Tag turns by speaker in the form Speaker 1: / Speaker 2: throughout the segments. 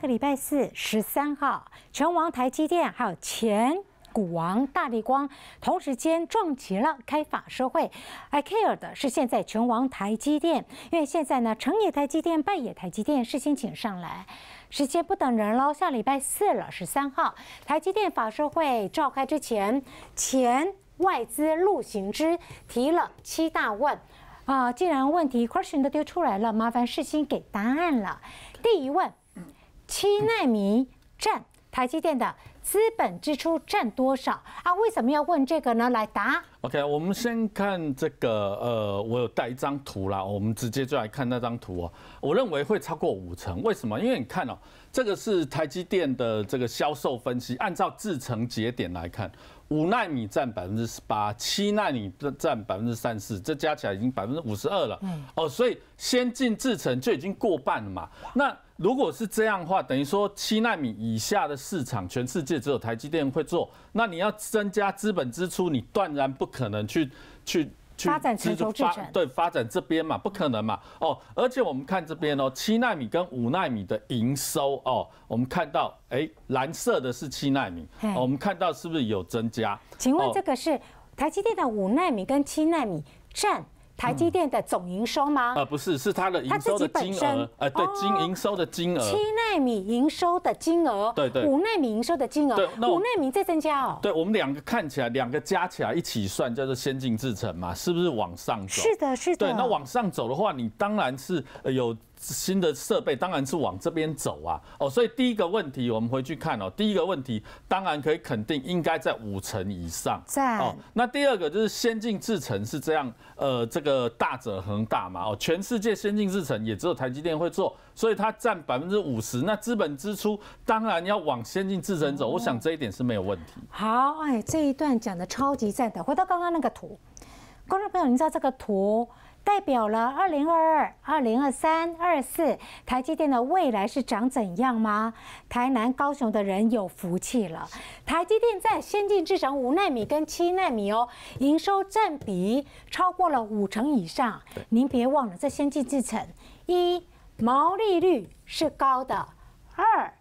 Speaker 1: 个礼拜四十三号，全王台积电还有前股王大力光同时间撞齐了开法社会。I care 的是现在全王台积电，因为现在呢成也台积电，败也台积电。事先请上来，时间不等人喽。下礼拜四了十三号，台积电法社会召开之前，前外资陆行之提了七大问。啊，既然问题 question 都丢出来了，麻烦事先给答案了。第一问。七纳米占台积电的资本支出占多少啊？为什么要问这个呢？来答。
Speaker 2: OK，我们先看这个，呃，我有带一张图啦，我们直接就来看那张图啊。我认为会超过五成，为什么？因为你看哦，这个是台积电的这个销售分析，按照制程节点来看，五纳米占百分之十八，七纳米占百分之三十，这加起来已经百分之五十二了。嗯。哦，所以先进制程就已经过半了嘛？那如果是这样的话，等于说七纳米以下的市场，全世界只有台积电会做。那你要增加资本支出，你断然不可能去去去发展全球制程。对，发展这边嘛，不可能嘛。哦，而且我们看这边哦，七纳米跟五纳米的营收哦，我们看到，哎，蓝色的是七纳米，我们看到是不是有增加？请问这个
Speaker 1: 是台积电的五纳米跟七纳米占？台积电的总营收吗？呃，
Speaker 2: 不是，是它的营收的金额，呃，对，经营收的金额，七
Speaker 1: 纳米营收的金额，对对，五纳米营收的金额，对，五纳米在增加哦。
Speaker 2: 对，我们两个看起来，两个加起来一起算叫做先进制程嘛，是不是往上走？是的，是的。对，那往上走的话，你当然是有。新的设备当然是往这边走啊，哦，所以第一个问题我们回去看哦，第一个问题当然可以肯定应该在五成以上，在哦，那第二个就是先进制程是这样，呃，这个大者恒大嘛，哦，全世界先进制程也只有台积电会做，所以它占百分之五十，那资本支出当然要往先进制程走，我想这一点是没有问题。
Speaker 1: 好，哎，这一段讲的超级赞的，回到刚刚那个图，观众朋友，你知道这个图？代表了二零二二、二零二三、二四台积电的未来是长怎样吗？台南、高雄的人有福气了。台积电在先进制程五纳米跟七纳米哦，营收占比超过了五成以上。您别忘了，在先进制程一毛利率是高的，二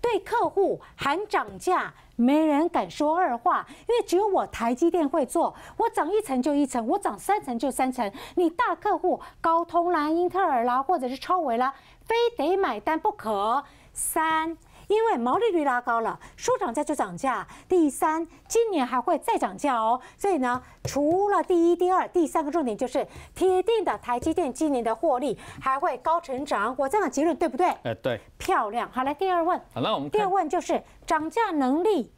Speaker 1: 对客户含涨价。没人敢说二话，因为只有我台积电会做。我涨一层就一层，我涨三层就三层。你大客户高通啦、英特尔啦，或者是超维啦，非得买单不可。三。因为毛利率拉高了，说涨价就涨价。第三，今年还会再涨价哦。所以呢，除了第一、第二、第三个重点，就是铁定的台积电今年的获利还会高成长。我这样的结论对不对？哎，对，漂亮。好，来第二问。好，那我们第二问就是涨价能力。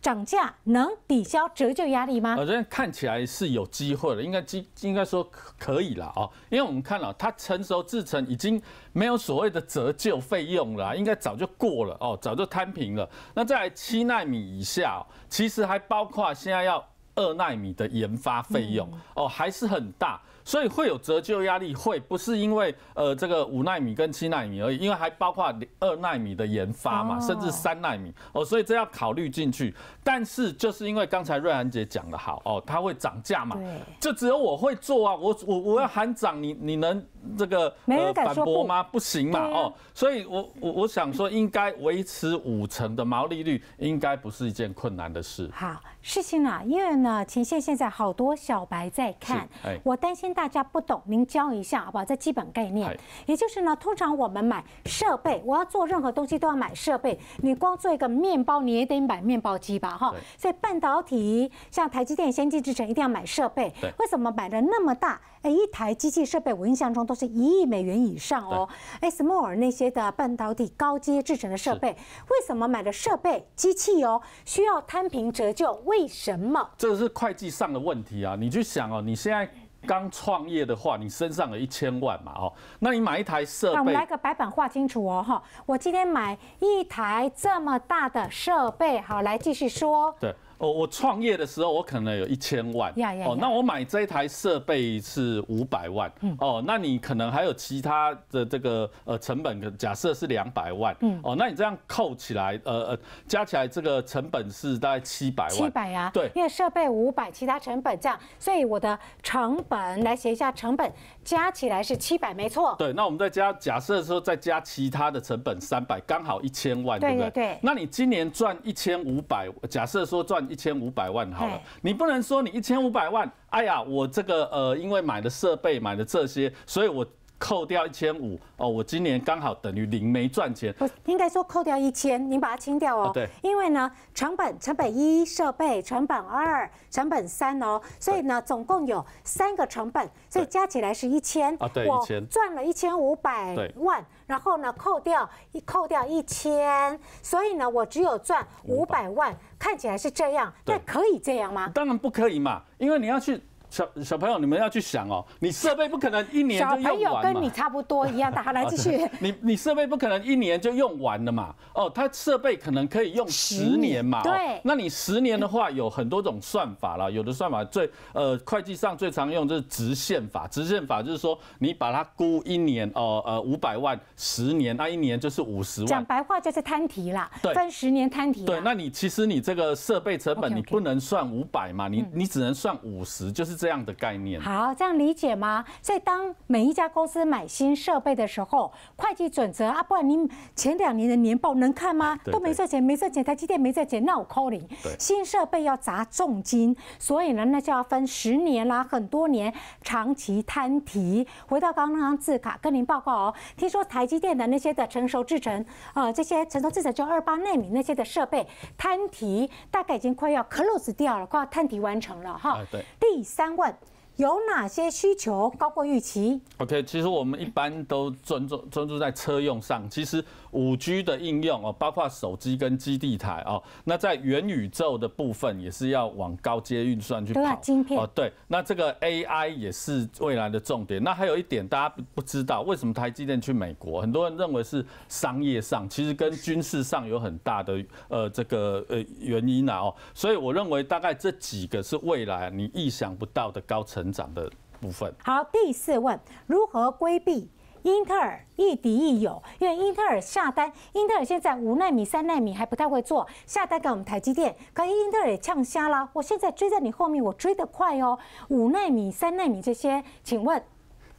Speaker 1: 涨价能抵消折旧压力吗？觉
Speaker 2: 得看起来是有机会的，应该机应该说可以了哦，因为我们看了它成熟制成已经没有所谓的折旧费用了，应该早就过了哦，早就摊平了。那在七纳米以下，其实还包括现在要二纳米的研发费用哦，还是很大。所以会有折旧压力，会不是因为呃这个五纳米跟七纳米而已，因为还包括二纳米的研发嘛，甚至三纳米哦，所以这要考虑进去。但是就是因为刚才瑞涵姐讲的好哦，它会涨价嘛，就只有我会做啊，我我我要喊涨，你你能？这个没人敢说不吗？不行嘛，哦，所以，我我我想说，应该维持五成的毛利率，应该不是一件困难的事。好，
Speaker 1: 世新啊，因为呢，前线现在好多小白在看，我担心大家不懂，您教一下好不好？这基本概念，也就是呢，通常我们买设备，我要做任何东西都要买设备，你光做一个面包，你也得买面包机吧，哈。所以半导体像台积电先进制程一定要买设备，为什么买的那么大？哎，一台机器设备，我印象中。都是一亿美元以上哦。SMOL 那些的半导体高阶制成的设备，为什么买的设备机器哦需要摊平折旧？为什么？
Speaker 2: 这是会计上的问题啊！你去想哦，你现在刚创业的话，你身上有一千万嘛哦，那你买一台设备，我们来个
Speaker 1: 白板画清楚哦哈。我今天买一台这么大的设备，好，来继续说。
Speaker 2: 对。哦，我创业的时候，我可能有一千万。哦，那我买这一台设备是五百万。哦，那你可能还有其他的这个呃成本，假设是两百万。嗯，哦，那你这样扣起来，呃呃，加起来这个成本是大概七百万。七百呀？对，因
Speaker 1: 为设备五百，其他成本样，所以我的成本来写一下成本。加起来是七百，没错。
Speaker 2: 对，那我们再加，假设说再加其他的成本三百，刚好一千万，对不对？对，那你今年赚一千五百，假设说赚一千五百万好了，你不能说你一千五百万，哎呀，我这个呃，因为买了设备，买了这些，所以我。扣掉一千五哦，我今年刚好等于零，没赚钱。
Speaker 1: 应该说扣掉一千，您把它清掉哦。对。因为呢，成本成本一设备，成本二成本三哦，所以呢，总共有三个成本，所以加起来是一千。啊，对。我赚了一千五百万，然后呢，扣掉一扣掉一千，所以呢，我只有赚五百万，看起来是这样，但可以这样吗？
Speaker 2: 当然不可以嘛，因为你要去。小小朋友，你们要去想哦，你设备不可能一年就用完。小朋友跟你差
Speaker 1: 不多一样，打来继续。
Speaker 2: 你你设备不可能一年就用完了嘛？哦，它设备可能可以用十年嘛？对。那你十年的话有很多种算法了，有的算法最呃会计上最常用就是直线法。直线法就是说你把它估一年哦呃五百万，十年那一年就是五十万。讲
Speaker 1: 白话就是摊提啦，分十年摊提。对，
Speaker 2: 那你其实你这个设备成本你不能算五百嘛，你你只能算五十，就是。这样的概念，
Speaker 1: 好这样理解吗？所以，当每一家公司买新设备的时候，会计准则啊，不然你前两年的年报能看吗？都没赚钱，没赚钱，台积电没赚钱，那我 c a l l 新设备要砸重金，所以呢，那就要分十年啦，很多年长期摊提。回到刚刚字卡跟您报告哦，听说台积电的那些的成熟制程，呃，这些成熟制程就二八纳米那些的设备摊提，大概已经快要 close 掉了，快要摊提完成了哈。对，第三。问有哪些需求高过预期
Speaker 2: ？OK，其实我们一般都专注专注在车用上，其实。五 G 的应用哦，包括手机跟基地台哦，那在元宇宙的部分也是要往高阶运算去跑，晶片哦，对，那这个 AI 也是未来的重点。那还有一点大家不知道，为什么台积电去美国？很多人认为是商业上，其实跟军事上有很大的呃这个呃原因啦哦。所以我认为大概这几个是未来你意想不到的高成长的部分。
Speaker 1: 好，第四问，如何规避？英特尔亦敌亦友，因为英特尔下单，英特尔现在五纳米、三纳米还不太会做，下单给我们台积电，可是英特尔呛瞎了。我现在追在你后面，我追得快哦，五纳米、三纳米这些，请问。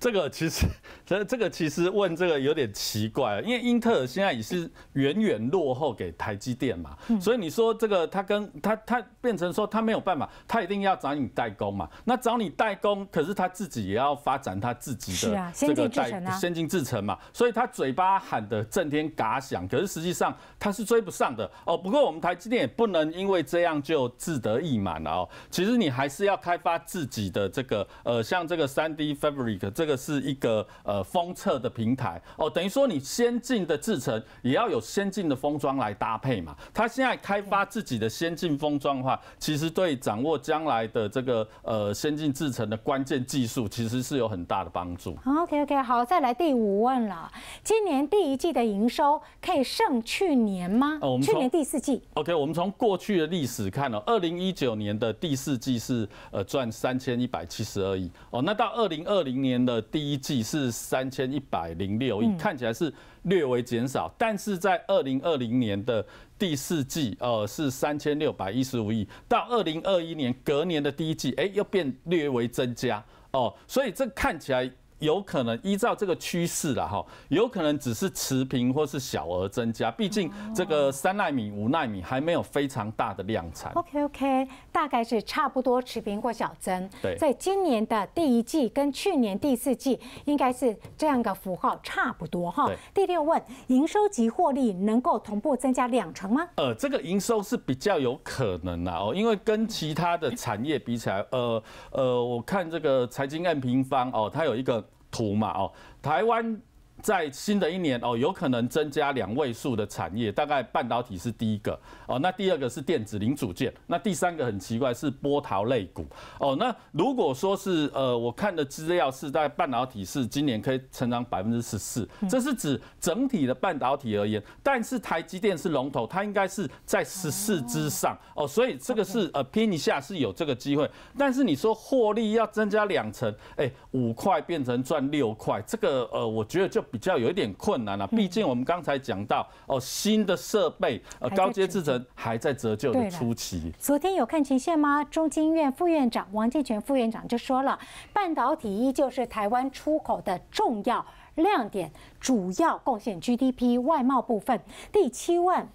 Speaker 2: 这个其实，这这个其实问这个有点奇怪，因为英特尔现在已是远远落后给台积电嘛，所以你说这个他跟他他变成说他没有办法，他一定要找你代工嘛？那找你代工，可是他自己也要发展他自己的这个制先进制程嘛，所以他嘴巴喊的震天嘎响，可是实际上他是追不上的哦。不过我们台积电也不能因为这样就自得意满了哦，其实你还是要开发自己的这个呃，像这个三 D fabric 这个。这是一个呃封测的平台哦，等于说你先进的制程也要有先进的封装来搭配嘛。他现在开发自己的先进封装的话，其实对掌握将来的这个呃先进制程的关键技术，其实是有很大的帮助。
Speaker 1: OK OK，好，再来第五问了，今年第一季的营收可以胜去年吗？哦，我们去年第四季。
Speaker 2: OK，我们从过去的历史看了，二零一九年的第四季是呃赚三千一百七十二亿哦，那到二零二零年的第一季是三千一百零六亿，看起来是略微减少，但是在二零二零年的第四季，呃，是三千六百一十五亿，到二零二一年隔年的第一季，哎，又变略微增加，哦，所以这看起来。有可能依照这个趋势了哈，有可能只是持平或是小额增加，毕竟这个三纳米、五纳米还没有非常大的量产。
Speaker 1: OK OK，大概是差不多持平或小增。对，在今年的第一季跟去年第四季应该是这样个符号差不多哈。第六问，营收及获利能够同步增加两成吗？
Speaker 2: 呃，这个营收是比较有可能啦哦，因为跟其他的产业比起来，呃呃，我看这个财经案平方哦，它有一个。土嘛哦，台湾。在新的一年哦，有可能增加两位数的产业，大概半导体是第一个哦，那第二个是电子零组件，那第三个很奇怪是波涛类股哦。那如果说是呃，我看的资料是在半导体是今年可以成长百分之十四，这是指整体的半导体而言，但是台积电是龙头，它应该是在十四之上哦，所以这个是呃拼一下是有这个机会，但是你说获利要增加两成，哎，五块变成赚六块，这个呃，我觉得就。比较有一点困难了，毕竟我们刚才讲到哦，新的设备呃，高阶制程还在折旧的初期。
Speaker 1: 昨天有看前线吗？中经院副院长王建全副院长就说了，半导体依旧是台湾出口的重要亮点，主要贡献 GDP 外贸部分。第七问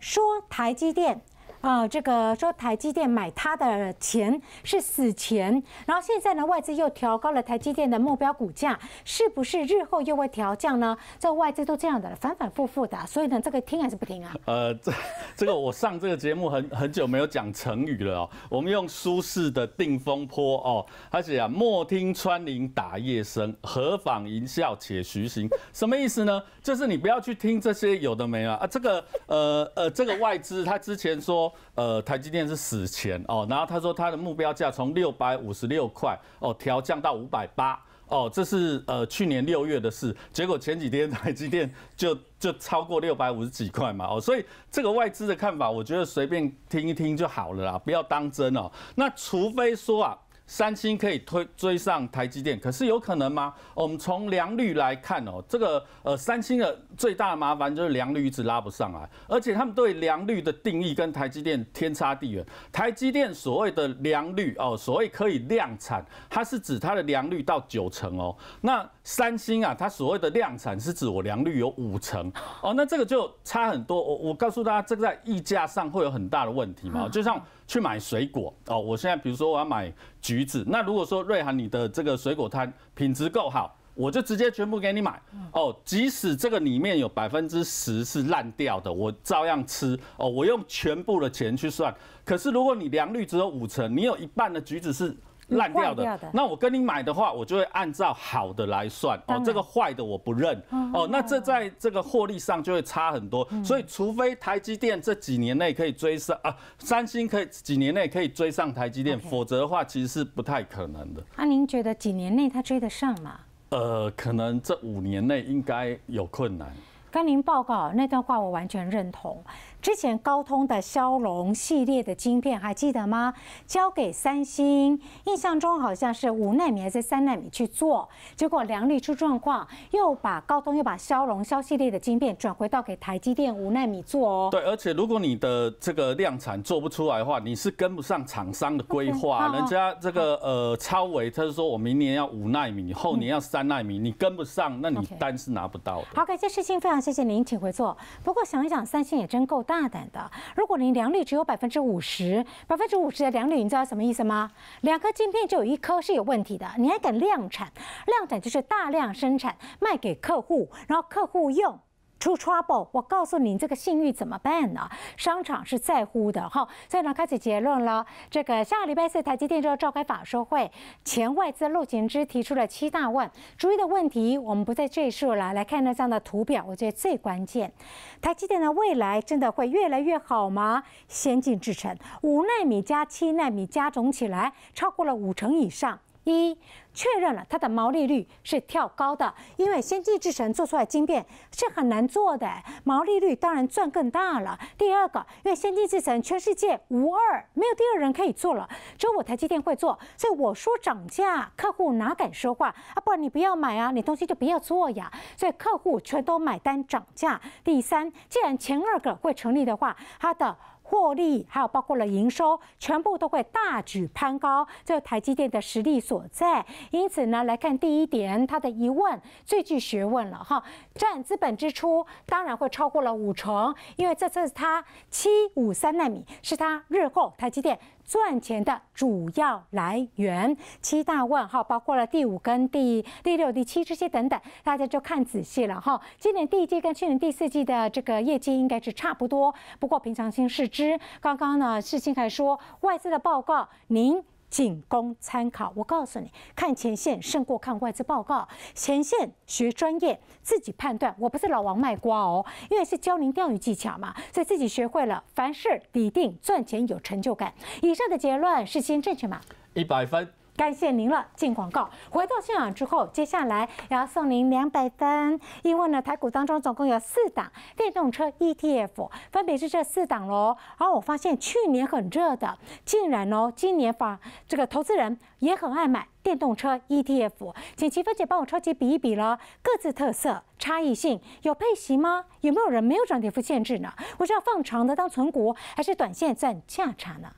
Speaker 1: 说台积电。啊，这个说台积电买它的钱是死钱，然后现在呢，外资又调高了台积电的目标股价，是不是日后又会调降呢？这外资都这样的，反反复复的，所以呢，这个听还是不听啊？
Speaker 2: 呃，这这个我上这个节目很很久没有讲成语了哦，我们用舒适的《定风波》哦，他写啊莫听穿林打叶声，何妨吟啸且徐行，什么意思呢？就是你不要去听这些有的没啊。啊，这个呃呃，这个外资他之前说。呃，台积电是死钱哦，然后他说他的目标价从六百五十六块哦调降到五百八哦，这是呃去年六月的事，结果前几天台积电就就超过六百五十几块嘛哦，所以这个外资的看法，我觉得随便听一听就好了啦，不要当真哦。那除非说啊。三星可以推追上台积电，可是有可能吗？我们从良率来看哦，这个呃，三星的最大的麻烦就是良率一直拉不上来，而且他们对良率的定义跟台积电天差地远。台积电所谓的良率哦，所谓可以量产，它是指它的良率到九成哦。那三星啊，它所谓的量产是指我良率有五成哦，那这个就差很多。我我告诉大家，这个在溢价上会有很大的问题嘛，就像。去买水果哦！我现在比如说我要买橘子，那如果说瑞涵你的这个水果摊品质够好，我就直接全部给你买哦。即使这个里面有百分之十是烂掉的，我照样吃哦。我用全部的钱去算，可是如果你良率只有五成，你有一半的橘子是。烂掉的，那我跟你买的话，我就会按照好的来算哦，这个坏的我不认哦，那这在这个获利上就会差很多，所以除非台积电这几年内可以追上啊，三星可以几年内可以追上台积电，否则的话其实是不太可能的。
Speaker 1: 那您觉得几年内它追得上吗？
Speaker 2: 呃，可能这五年内应该有困难。
Speaker 1: 跟您报告那段话我完全认同。之前高通的骁龙系列的晶片还记得吗？交给三星，印象中好像是五纳米还是三纳米去做，结果良率出状况，又把高通又把骁龙骁系列的晶片转回到给台积电五纳米做哦。对，
Speaker 2: 而且如果你的这个量产做不出来的话，你是跟不上厂商的规划，人家这个呃超维他是说我明年要五纳米，后年要三纳米，你跟不上，那你单是拿不到。
Speaker 1: 好，感谢世新，非常谢谢您，请回座。不过想一想，三星也真够大。大胆的，如果你良率只有百分之五十，百分之五十的良率，你知道什么意思吗？两颗晶片就有一颗是有问题的，你还敢量产？量产就是大量生产，卖给客户，然后客户用。出 trouble，我告诉你这个信誉怎么办呢？商场是在乎的哈，所以呢开始结论了。这个下个礼拜四台积电就要召开法说会，前外资陆金之提出了七大问，注意的问题我们不再赘述了。来看那这样的图表，我觉得最关键，台积电的未来真的会越来越好吗？先进制程，五纳米加七纳米加总起来超过了五成以上。一确认了它的毛利率是跳高的，因为先进制程做出来晶片是很难做的，毛利率当然赚更大了。第二个，因为先进制程全世界无二，没有第二人可以做了，只有我台积电会做，所以我说涨价，客户哪敢说话啊？不然你不要买啊，你东西就不要做呀。所以客户全都买单涨价。第三，既然前二个会成立的话，它的。获利还有包括了营收，全部都会大举攀高，这台积电的实力所在。因此呢，来看第一点，他的疑问最具学问了哈，占资本支出当然会超过了五成，因为这次它七五三纳米是它日后台积电。赚钱的主要来源，七大问号包括了第五跟第第六、第七这些等等，大家就看仔细了哈。今年第一季跟去年第四季的这个业绩应该是差不多，不过平常心视之。刚刚呢，世新还说外资的报告，您。仅供参考。我告诉你，看前线胜过看外资报告，前线学专业，自己判断。我不是老王卖瓜哦，因为是教您钓鱼技巧嘛，所以自己学会了，凡事笃定，赚钱有成就感。以上的结论是先正确吗？一百分。感谢您了，进广告。回到现场之后，接下来要送您两百单，因为呢，台股当中总共有四档电动车 ETF，分别是这四档喽。而我发现去年很热的，竟然哦，今年反这个投资人也很爱买电动车 ETF，请齐芬姐帮我超级比一比了，各自特色、差异性，有配型吗？有没有人没有涨跌幅限制呢？我是要放长的当存股，还是短线赚价差呢？